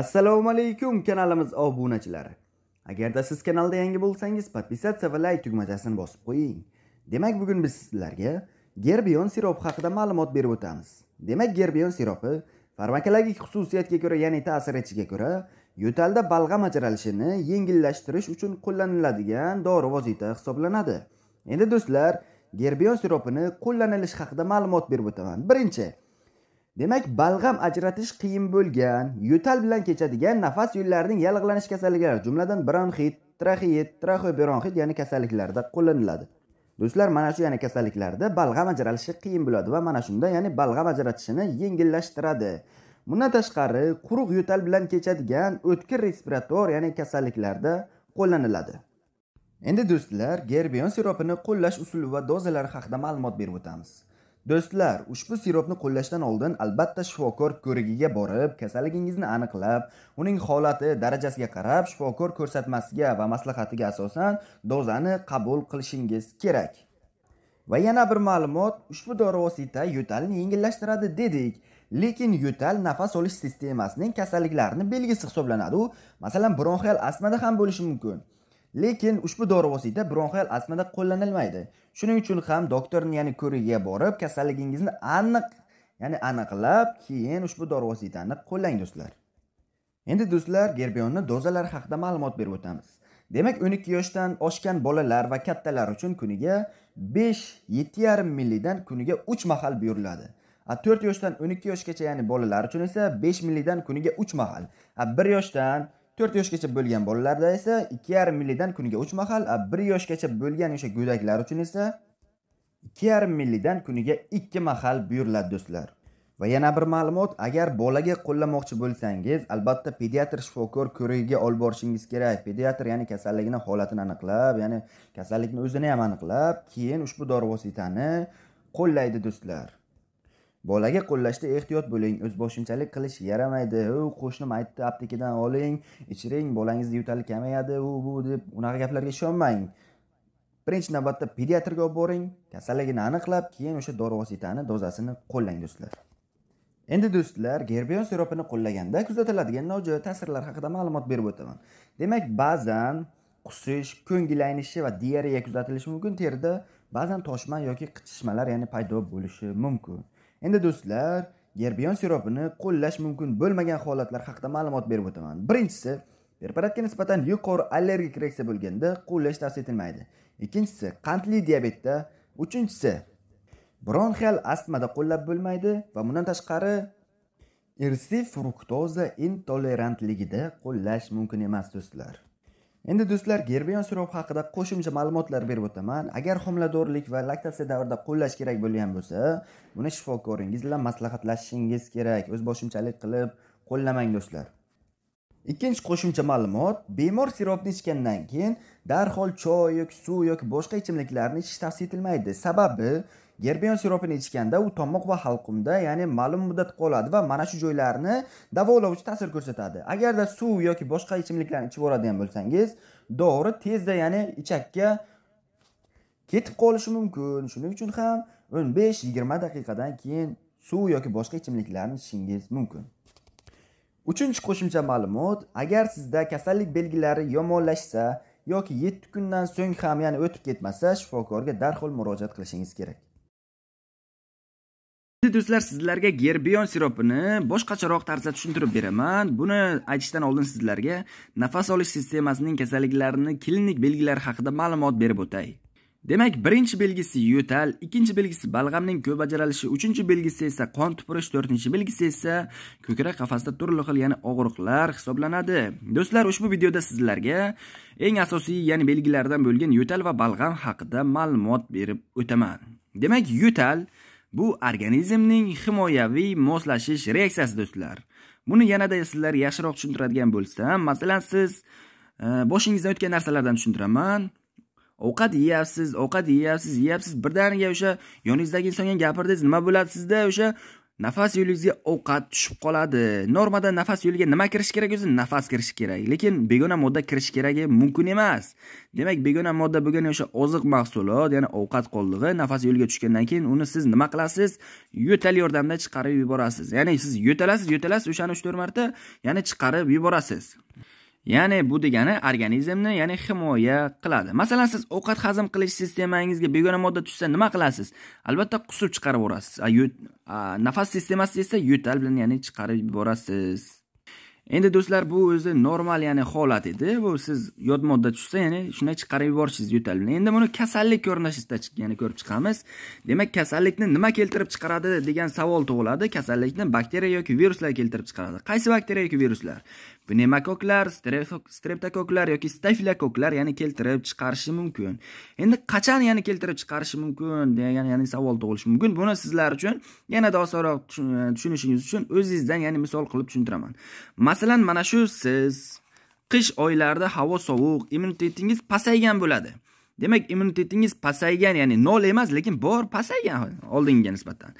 assalomu alaykum kanalimiz obunachilari agarda siz kanalda yangi bo'lsangiz podpisatsiya va like tugmachasini bosib qo'ying demak bugun biz sizlarga gerbion siropi haqida ma'lumot berib o'tamiz demak gerbion siropi farmakologik xususiyatga ko'ra ya'ni ta'sir etishiga ko'ra yo'talda balg'am ajralishini yengillashtirish uchun qo'llaniladigan dori vosita hisoblanadi endi do'stlar gerbion siropini qo'llanilishi haqida ma'lumot berib o'taman birinchi demak balg'am ajratish qiyin bo'lgan yo'tal bilan kechadigan nafas yo'llarining yallig'lanish kasalliklari jumladan bronxit traxeit traxeobronxit ya'ni kasalliklarda qo'llaniladi do'stlar mana shu ya'ni kasalliklarda balg'am ajralishi qiyin bo'ladi va mana shunda ya'ni balg'am ajratishini yengillashtiradi bundan tashqari quruq yo'tal bilan kechadigan o'tkir respirator ya'ni kasalliklarda qo'llaniladi endi do'stlar gerbion siropini qo'llash usuli va dozalari haqida ma'lumot berib o'tamiz do'stlar ushbu sirupni qo'llashdan oldin albatta shifokor ko'rigiga borib kasalligingizni aniqlab uning holati darajasiga qarab shifokor ko'rsatmasiga va maslahatiga asosan dozani qabul qilishingiz kerak va yana bir ma'lumot ushbu dori vosita yo'talni yengillashtiradi dedik lekin yo'tal nafas olish sistemasining kasalliklarini belgisi hisoblanadi u masalan bronxial astmada ham bo'lishi mumkin lekin ushbu dori vosita bronxial astmada qo'llanilmaydi shuning uchun ham doktorni ya'ni ko'rig'iga borib kasalligingizni aniq ya'ni aniqlab keyin ushbu dori vositani qo'llang do'stlar endi do'stlar gerbionni dozalari haqida ma'lumot berib o'tamiz demak 12 yoshdan oshgan bolalar va kattalar uchun kuniga 5-7,5 millidan kuniga 3 mahal buyuriladi 4 yoshdan 12 yoshgacha ya'ni bolalar uchun esa 5 millidan kuniga 3 mahal 1 yoshdan to'rt yoshgacha bo'lgan bolalarda esa ikki yarim millidan kuniga uch mahal 1 bir yoshgacha bo'lgan o'sha go'daklar uchun esa ikki yarim millidan kuniga ikki mahal buyuriladi do'stlar va yana bir ma'lumot agar bolaga qo'llamoqchi bo'lsangiz albatta pediatr shifokor ko'rigiga olib borishingiz kerak pediatr ya'ni kasalligini holatini aniqlab ya'ni kasallikni o'zini ham aniqlab keyin ushbu dori vositani qo'llaydi do'stlar bolaga qo'llashda ehtiyot bo'ling o'zboshimchalik qilish yaramaydi u qo'shnim aytdi aptekadan oling ichiring bolangizda yo'talik kamayadi u bu deb unaqa gaplarga ishonmang birinchi navbatda pediatrga olib boring kasalligini aniqlab keyin o'sha dori vositani dozasini qo'llang do'stlar endi do'stlar gerbion siropini qo'llaganda kuzatiladigan nojo'ya ta'sirlar haqida ma'lumot berib o'taman demak ba'zan qusish ko'ngil aynishi va diareya kuzatilishi mumkin terida ba'zan toshma yoki qichishmalar ya'ni paydo bo'lishi mumkin endi do'stlar gerbion siropini qo'llash mumkin bo'lmagan holatlar haqida ma'lumot berib o'taman birinchisi preparatga nisbatan yuqori allergik reaksiya bo'lganda qo'llash tavsiya etilmaydi ikkinchisi qandli diabetda uchinchisi bronxial astmada qo'llab bo'lmaydi va bundan tashqari irsiy fruktoza intolerantligida qo'llash mumkin emas do'stlar endi do'stlar gerbion surov haqida qo'shimcha ma'lumotlar berib o'taman agar homiladorlik va laktatsiya davrida qo'llash kerak bo'lgan bo'lsa buni shifokoringiz bilan maslahatlashishingiz kerak o'zboshimchalik qilib qo'llamang do'stlar ikkinchi qo'shimcha ma'lumot bemor sirupni ichgandan keyin darhol choy yoki suv yoki boshqa ichimliklarni ichish tavsiya etilmaydi sababi gerbion siropini ichganda u tomoq va halqumda ya'ni ma'lum muddat qoladi va mana shu joylarni davolovchi ta'sir ko'rsatadi agarda suv yoki boshqa ichimliklarni ichib yuboradigan bo'lsangiz dori tezda ya'ni ichakka ketib qolishi mumkin shuning uchun ham o'n besh yigirma daqiqadan keyin suv yoki boshqa ichimliklarni ichishingiz mumkin uchinchi qo'shimcha ma'lumot agar sizda kasallik belgilari yomonlashsa yoki yetti kundan so'ng ham ya'ni o'tib ketmasa shifokorga darhol murojaat qilishingiz kerak Endi do'stlar sizlarga gerbion siropini boshqacharoq tarzda tushuntirib beraman. Buni aytishdan oldin sizlarga nafas olish sistemasining kasalliklarini klinik belgilari haqida ma'lumot berib o'tay. demak birinchi belgisi yo'tal ikkinchi belgisi balg'amning ko'p ajralishi, uchinchi belgisi esa qon tupurish to'rtinchi belgisi esa ko'krak qafasida turli xil ya'ni og'riqlar hisoblanadi do'stlar ushbu videoda sizlarga eng asosiy ya'ni belgilardan bo'lgan yo'tal va balg'am haqida ma'lumot berib o'taman demak yo'tal bu organizmning himoyaviy moslashish reaksiyasi do'stlar buni yanada sizlar yaxshiroq tushuntiradigan bo'lsam masalan siz e, boshingizdan o'tgan narsalardan tushuntiraman ovqat yeyapsiz ovqat yeyapsiz yeyapsiz birdaniga o'sha yoningizdagi insonga gapirdingiz nima bo'ladi sizda o'sha nafas yo'lingizga ovqat tushib qoladi normada nafas yo'liga nima kirishi kerak o'zi nafas kirishi kerak lekin begona modda kirishi keragi mumkin emas demak begona modda bo'lgan o'sha oziq mahsulot ya'ni ovqat qoldig'i nafas yo'liga tushgandan keyin uni siz nima qilasiz yo'tal yordamida chiqarib yuborasiz ya'ni siz yo'talasiz yo'talasiz o'shani uch to'rt marta ya'ni chiqarib yuborasiz ya'ni bu degani organizmni ya'ni himoya qiladi masalan siz ovqat hazm qilish sistemangizga begona modda tushsa nima qilasiz albatta qusib chiqarib yuborasiz nafas sistemasi esa yo'tal bilan ya'ni chiqarib yuborasiz endi do'stlar bu o'zi normal ya'ni holat edi bu siz yod modda tushsa ya'ni shunday chiqarib yuborishingiz yo'tal bilan endi buni kasallik ko'rinishida ya'ni ko'rib chiqamiz demak kasallikni nima keltirib chiqaradi degan savol tug'iladi kasallikni bakteriya yoki viruslar keltirib chiqaradi qaysi bakteriya yoki viruslar pnemokoklar streptokoklar yoki stafilokoklar ya'ni keltirib chiqarishi mumkin endi qachon ya'ni keltirib chiqarishi mumkin degan ya'ni, ya'ni savol tug'ilishi mumkin buni sizlar uchun yanada osonroq tushunishingiz uchun o'zingizdan ya'ni misol qilib tushuntiraman masalan mana shu siz qish oylarida havo sovuq immunitetingiz pasaygan bo'ladi demak immunitetingiz pasaygan ya'ni nol emas lekin bor pasaygan oldingiga nisbatan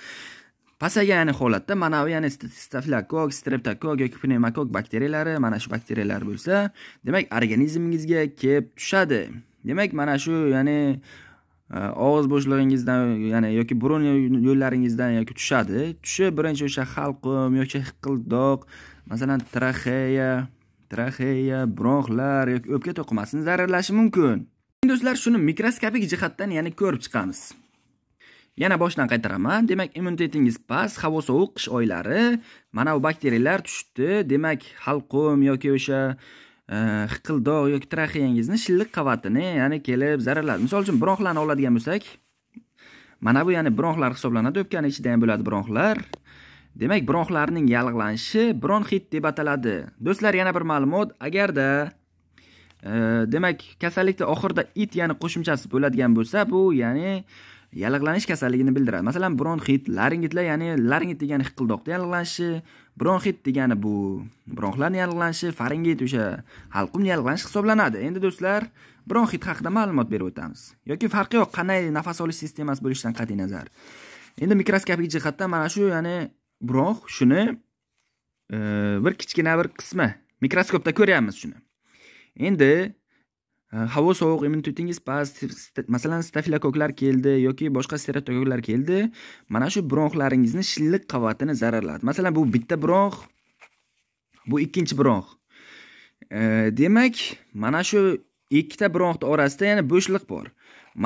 pasaygan holatda mana bu ya'ni stafilokok streptokok yoki pnevmokok bakteriyalari mana shu bakteriyalar bo'lsa demak organizmingizga kelib tushadi demak mana shu ya'ni e, og'iz bo'shlig'ingizdan ya'ni yoki burun yo'llaringizdan yoki tushadi tushi birinchi o'sha halqum yoki hiqildoq masalan traxeya traxeya bronxlar yoki o'pka to'qimasini zararlashi mumkin do'stlar shuni mikroskopik jihatdan ya'ni ko'rib chiqamiz yana boshdan qaytaraman demak immunitetingiz past havo sovuq qish oylari mana bu bakteriyalar tushdi demak halqum yoki o'sha e, hiqildoq yoki traxeyangizni shilliq qavatini ya'ni kelib zararladi misol uchun bronxlarni oladigan bo'lsak mana bu ya'ni bronxlar hisoblanadi o'pkani ichida ham bo'ladi bronxlar demak bronxlarning yallig'lanishi bronxit deb ataladi do'stlar yana bir ma'lumot agarda e, demak kasallikda oxirida it ya'ni qo'shimchasi bo'ladigan bo'lsa bu ya'ni yallig'lanish kasalligini bildiradi masalan bronxit laringitlar ya'ni laringit degani hiqildoqni yallig'lanishi bronxit degani bu bronxlarni yallig'lanishi faringit o'sha halqumni yallig'lanish hisoblanadi endi do'stlar bronxit haqida ma'lumot berib o'tamiz yoki farqi yo'q qanday nafas olish sistemasi bo'lishidan qat'iy nazar endi mikroskopik jihatdan mana shu ya'ni bronx shuni e, bir kichkina bir qismi mikroskopda ko'ryapmiz shuni endi Э, havo sovuq immunitetingiz past masalan stafilokoklar keldi yoki boshqa stereotokoklar keldi mana shu bronxlaringizni shilliq qavatini zararladi masalan bu bitta bronx bu ikkinchi bronx э, demak mana shu ikkita bronxni orasida yana bo'shliq bor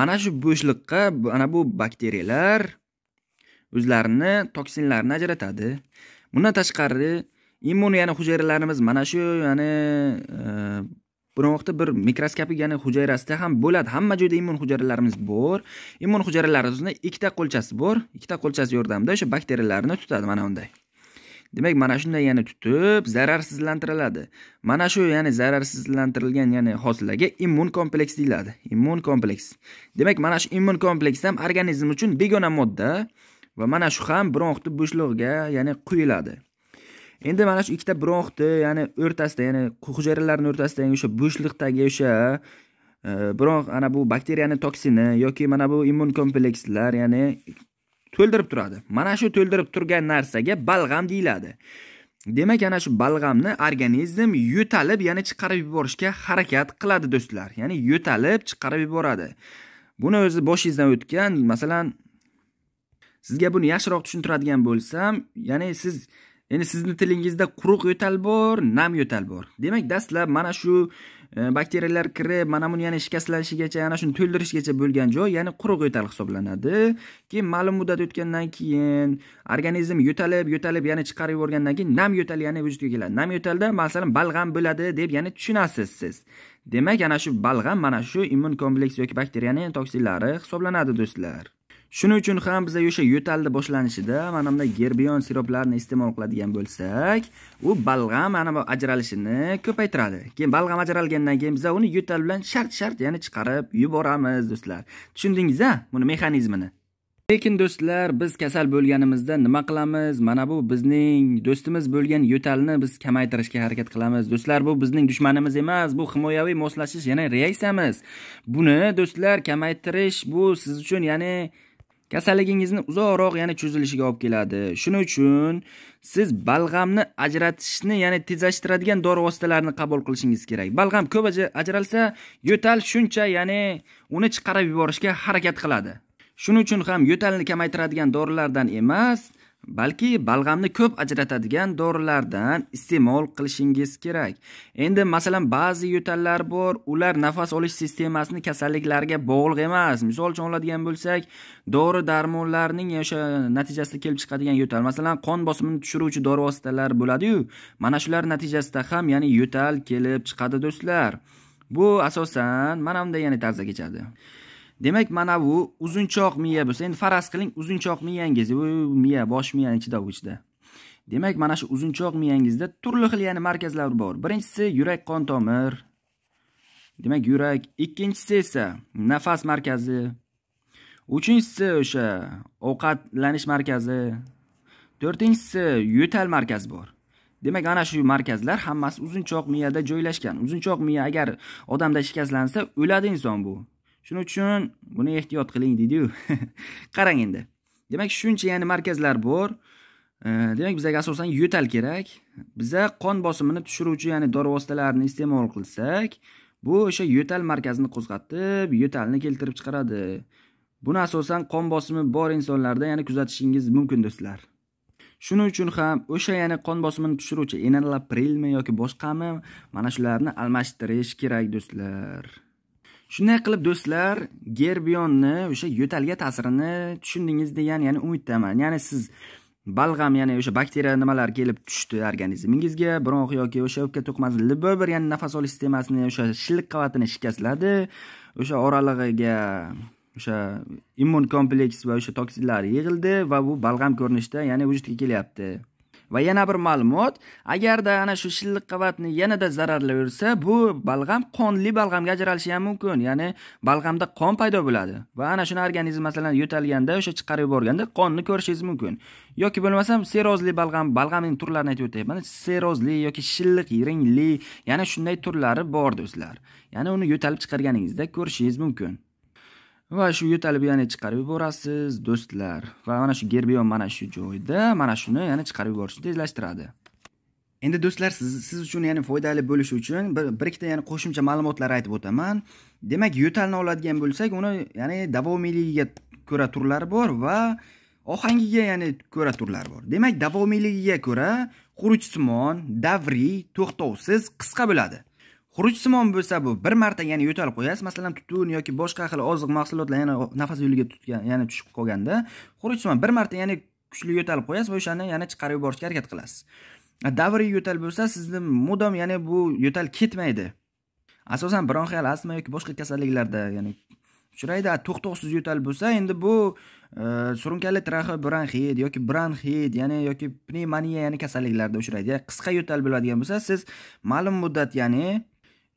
mana shu bo'shliqqa mana bu bakteriyalar o'zlarini toksinlarni ajratadi bundan tashqari immun ya'ni hujayralarimiz mana shu ya'ni e, bronxda bir mikroskopik ya'ni hujayrasida ham bo'ladi hamma joyda immun hujayralarimiz bor immun hujayralarimizni ikkita qo'lchasi bor ikkita qo'lchasi yordamida o'sha bakteriyalarni tutadi mana unday demak mana shunday ya'ni tutib zararsizlantiriladi mana shu ya'ni zararsizlantirilgan ya'ni hosilaga immun kompleks deyiladi immun kompleks demak mana shu immun kompleks ham organizm uchun begona modda va mana shu ham bronxit bo'shlig'iga ya'ni quyiladi endi mana shu ikkita bronxni ya'ni o'rtasida ya'ni hujayralarning o'rtasida ya'ni o'sha bo'shliqdagi o'sha e, bronx ana bu bakteriyani toksini yoki mana bu immun komplekslar ya'ni to'ldirib turadi mana shu to'ldirib turgan narsaga balg'am deyiladi demak ana shu balg'amni organizm yo'talib ya'ni chiqarib yuborishga harakat qiladi do'stlar ya'ni yo'talib chiqarib yuboradi buni o'zi boshingizdan o'tgan masalan sizga buni yaxshiroq tushuntiradigan bo'lsam ya'ni siz endi sizni tilingizda quruq yo'tal bor nam yo'tal bor demak dastlab mana shu e, bakteriyalar kirib mana buni yana shikastlanishigacha yana shuni to'ldirishgacha bo'lgan joy ya'ni quruq yo'tal hisoblanadi keyin ma'lum muddat o'tgandan keyin organizm yo'talib yo'talib yana chiqarib yuborgandan keyin nam yo'tal ya'ni vujudga keladi nam yo'talda masalan balg'am bo'ladi deb ya'ni tushunasiz siz demak ana shu balg'am mana shu immun kompleks yoki bakteriyaning toksinlari hisoblanadi do'stlar shuning uchun ham biza o'sha yo'talni boshlanishida mana bunday gerbion siroplarni iste'mol qiladigan bo'lsak u balg'am mana bu ajralishini ko'paytiradi keyin balg'am ajralgandan keyin biza uni yo'tal bilan shart shart ya'ni chiqarib yuboramiz do'stlar tushundingiz a buni mexanizmini lekin do'stlar biz kasal bo'lganimizda nima qilamiz mana bu bizning do'stimiz bo'lgan yo'talni biz kamaytirishga harakat qilamiz do'stlar bu bizning dushmanimiz emas bu himoyaviy moslashish ya'ni reaksiyamiz buni do'stlar kamaytirish bu siz uchun ya'ni kasalligingizni uzoqroq yana cho'zilishiga olib keladi shuning uchun siz balg'amni ajratishni ya'ni tezlashtiradigan dori vositalarini qabul qilishingiz kerak balg'am ko'p ajralsa yo'tal shuncha ya'ni uni chiqarib yuborishga harakat qiladi shuning uchun ham yo'talni kamaytiradigan dorilardan emas balki balg'amni ko'p ajratadigan dorilardan iste'mol qilishingiz kerak endi masalan ba'zi yo'tallar bor ular nafas olish sistemasini kasalliklarga bog'liq emas misol uchun oladigan bo'lsak dori darmonlarning o'sha natijasida kelib chiqadigan yo'tal masalan qon bosimini tushiruvchi dori vositalari bo'ladiyu mana shular natijasida ham ya'ni yo'tal kelib chiqadi do'stlar bu asosan mana bunday ya'ni tarzda kechadi demak mana bu uzunchoq miya bo'lsa endi faraz qiling uzunchoq miyangiz miya bosh miyani ichida u ichida demak mana shu uzunchoq miyangizda turli xil ya'ni markazlar bor birinchisi yurak qon tomir demak yurak ikkinchisi esa nafas markazi uchinchisi o'sha ovqatlanish markazi to'rtinchisi yo'tal markazi bor demak ana shu markazlar hammasi uzunchoq miyada joylashgan uzunchoq miya agar odamda shikastlansa o'ladi inson bu shuning uchun buni ehtiyot qiling deydiyu qarang endi demak shuncha ya'ni markazlar bor demak bizlarga asosan yo'tal kerak biza qon bosimini tushiruvchi ya'ni dori vositalarini iste'mol qilsak bu o'sha yo'tal markazini qo'zg'atib yo'talni keltirib chiqaradi buni asosan qon bosimi bor insonlarda ya'ni kuzatishingiz mumkin do'stlar shuning uchun ham o'sha ya'ni qon bosimini tushiruvchi enalaprilmi yoki boshqami mana shularni almashtirish kerak do'stlar shunday qilib do'stlar gerbionni o'sha yo'talga ta'sirini tushundingiz degan ya'ni umiddaman ya'ni siz balg'am ya'ni o'sha bakteriya nimalar kelib tushdi organizmingizga bronx yoki o'sha o'pka to'qmasi любой bir ya'ni nafas olish sistemasini o'sha shilliq qavatini shikastladi o'sha oralig'iga o'sha immun kompleks va o'sha toksinlar yig'ildi va bu balg'am ko'rinishda ya'ni vujudga kelyapti va yana bir ma'lumot agarda ana shu shilliq qavatni yanada zararlayversa bu balg'am qonli balg'amga ajralishi ham mumkin ya'ni balg'amda qon paydo bo'ladi va ana shuni organizm masalan yo'talganda o'sha chiqarib yuborganda qonni ko'rishingiz mumkin yoki bo'lmasam serozli balg'am balg'amning turlarini aytib o'tyapman serozli yoki shilliq ringli yana shunday turlari bor do'stlar ya'ni uni yo'talib chiqarganingizda ko'rishingiz mumkin va shu yo'talib yana chiqarib yuborasiz do'stlar va mana shu gerbion mana shu joyda mana shuni yana chiqarib yuborishni tezlashtiradi endi do'stlar siz, siz uchun ya'ni foydali bo'lishi uchun bir, ikkita ya'ni qo'shimcha ma'lumotlar aytib o'taman demak yo'talni oladigan bo'lsak uni ya'ni davomiyligiga ko'ra turlari bor va ohangiga ya'ni ko'ra turlari bor demak davomiyligiga ko'ra xuruchsimon davriy to'xtovsiz qisqa bo'ladi xuruchsimon bo'lsa bu bir marta ya'ni yo'talib qo'yasiz masalan tutun yoki boshqa xil oziq mahsulotlar yana nafas yo'liga tutgan ya'ni tushib qolganda xuruchsimon bir marta ya'ni kuchli yo'talib qo'yasiz va o'shani yana chiqarib yuborishga harakat qilasiz davriy yo'tal bo'lsa sizni mudom ya'ni bu yo'tal ketmaydi asosan bronxial astma yoki boshqa kasalliklarda ya'ni uchraydi to'xtovsiz yo'tal bo'lsa endi bu e, surunkali traxobronxit yoki bronxit ya'ni yoki pnevmoniya ya'ni kasalliklarda uchraydi qisqa yo'tal bo'ladigan bo'lsa siz ma'lum muddat ya'ni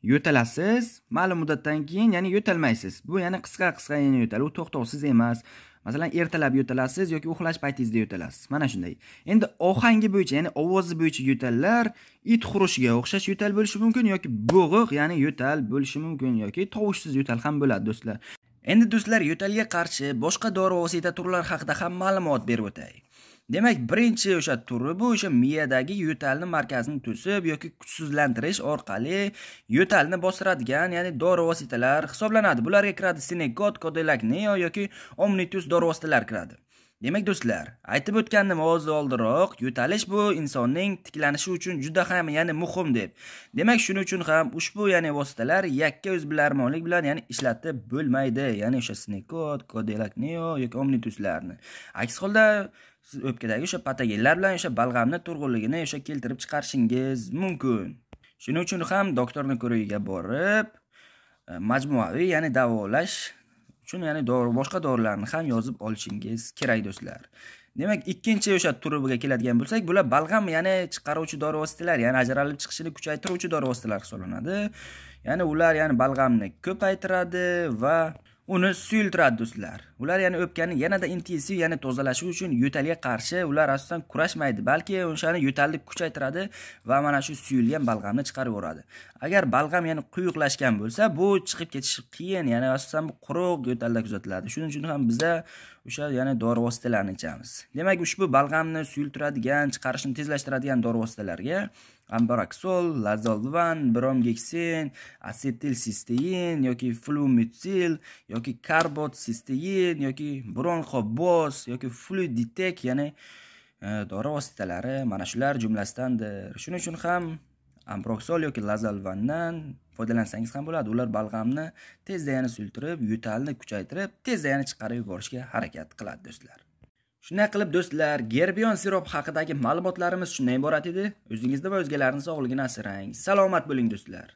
yo'talasiz ma'lum muddatdan keyin ya'ni yo'talmaysiz bu ya'ni qisqa qisqa yana yo'tal u to'xtovsiz emas masalan ertalab yo'talasiz yoki uxlash paytingizda yo'talasiz mana shunday endi ohangi bo'yicha ya'ni ovozi bo'yicha yo'tallar it xurushiga o'xshash yo'tal bo'lishi mumkin yoki bo'g'iq ya'ni yo'tal bo'lishi mumkin yoki tovushsiz yo'tal ham bo'ladi do'stlar endi do'stlar yo'talga qarshi boshqa dori vosita turlari haqida ham ma'lumot berib o'tay demak birinchi o'sha turi bu o'sha miyadagi yo'talni markazini to'sib yoki kuchsizlantirish orqali yo'talni bostiradigan ya'ni dori vositalar hisoblanadi bularga kiradi sinekod kodelak neo yoki omnitus dori vositalari kiradi demak do'stlar aytib o'tgandim oz oldinroq yo'talish bu insonning tiklanishi uchun juda ham ya'ni muhim deb demak shuning uchun ham ushbu ya'ni vositalar yakka o'zbilarmonlik bilan ya'ni ishlatib bo'lmaydi ya'ni o'sha sinekod kodelak neo yoki omnituslarni aks holda siz o'pkadagi o'sha patogenlar bilan o'sha balg'amni turg'unligini o'sha keltirib chiqarishingiz mumkin shuning uchun ham doktorni ko'rigiga borib e, majmuaviy ya'ni davolash uchun ya'ni dori boshqa dorilarni ham yozib olishingiz kerak do'stlar demak ikkinchi o'sha turiga keladigan bo'lsak bular balg'am ya'ni chiqaruvchi dori vositalar ya'ni ajralib chiqishini kuchaytiruvchi dori vositalar hisoblanadi ya'ni ular ya'ni balg'amni ko'paytiradi va uni suyultiradi do'stlar ular ya'ni o'pkani yanada intensiv ya'ni tozalashi uchun yo'talga qarshi ular asosan kurashmaydi balki o'shani yo'talni kuchaytiradi va mana shu suyulgan balg'amni chiqarib yuboradi agar balg'am ya'ni quyuqlashgan bo'lsa bu chiqib ketishi qiyin ya'ni asosan quruq yo'talda kuzatiladi shuning uchun ham bizda o'sha ya'ni dori vositalarini ichamiz demak ushbu balg'amni suyultiradigan chiqarishni tezlashtiradigan dori vositalarga ambaraksol lazolvan bromgeksin asetil sistein yoki flumutsil yoki karbot sistein yoki bronxobos yoki fluditek ya'ni e, dori vositalari mana shular jumlasidandir shuning uchun ham ambroksol yoki lazalvandan foydalansangiz ham bo'ladi ular balg'amni tezda yana suyultirib yo'talni kuchaytirib tezda yana chiqarib yuborishga harakat qiladi do'stlar shunday qilib do'stlar gerbion sirop haqidagi ma'lumotlarimiz shundan iborat edi o'zingizni va o'zgalarni sog'ligini asrang salomat bo'ling do'stlar